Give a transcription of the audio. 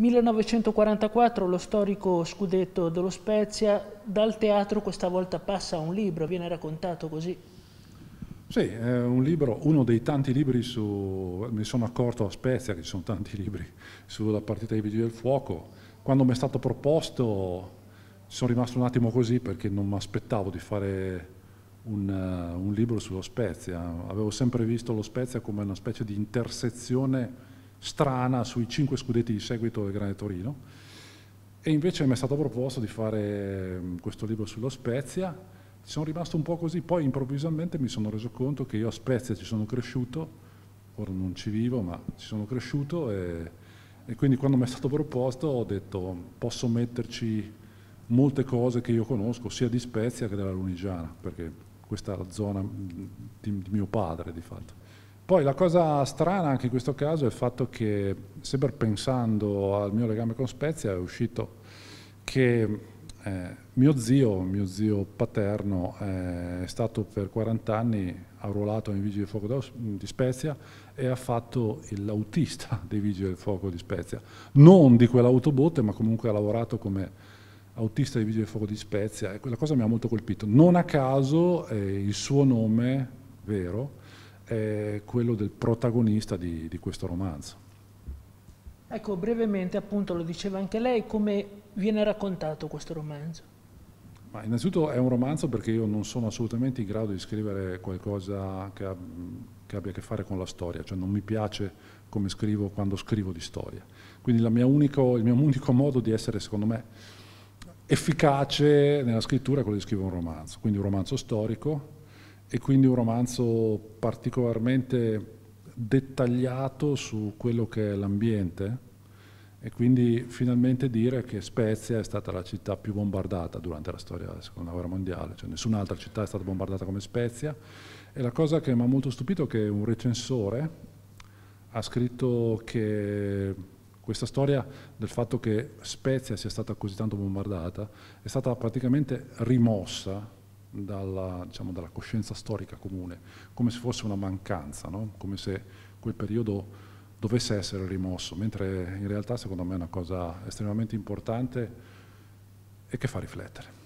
1944 lo storico scudetto dello Spezia, dal teatro questa volta passa a un libro, viene raccontato così. Sì, è un libro, uno dei tanti libri su, mi sono accorto a Spezia che ci sono tanti libri sulla partita dei Vigili del Fuoco, quando mi è stato proposto sono rimasto un attimo così perché non mi aspettavo di fare un, uh, un libro sullo Spezia, avevo sempre visto lo Spezia come una specie di intersezione strana sui cinque scudetti di seguito del Grande Torino e invece mi è stato proposto di fare mm, questo libro sullo Spezia, ci sono rimasto un po' così, poi improvvisamente mi sono reso conto che io a Spezia ci sono cresciuto, ora non ci vivo ma ci sono cresciuto e, e quindi quando mi è stato proposto ho detto posso metterci molte cose che io conosco sia di Spezia che della Lunigiana, perché questa è la zona mm, di, di mio padre di fatto. Poi la cosa strana anche in questo caso è il fatto che, sempre pensando al mio legame con Spezia, è uscito che eh, mio zio, mio zio paterno, eh, è stato per 40 anni arruolato nei Vigili del Fuoco mm, di Spezia e ha fatto l'autista dei Vigili del Fuoco di Spezia. Non di quell'autobotte, ma comunque ha lavorato come autista dei Vigili del Fuoco di Spezia e quella cosa mi ha molto colpito. Non a caso eh, il suo nome vero è quello del protagonista di, di questo romanzo. Ecco, brevemente, appunto, lo diceva anche lei, come viene raccontato questo romanzo? Ma innanzitutto è un romanzo perché io non sono assolutamente in grado di scrivere qualcosa che, che, abbia a che fare con la storia, cioè non mi piace come scrivo quando scrivo di storia. Quindi unico, il mio unico modo di essere, secondo me, efficace nella scrittura è quello di scrivere un romanzo, quindi un romanzo storico e quindi un romanzo particolarmente dettagliato su quello che è l'ambiente e quindi finalmente dire che Spezia è stata la città più bombardata durante la storia della seconda guerra mondiale, cioè nessun'altra città è stata bombardata come Spezia e la cosa che mi ha molto stupito è che un recensore ha scritto che questa storia del fatto che Spezia sia stata così tanto bombardata è stata praticamente rimossa dalla, diciamo, dalla coscienza storica comune, come se fosse una mancanza, no? come se quel periodo dovesse essere rimosso, mentre in realtà secondo me è una cosa estremamente importante e che fa riflettere.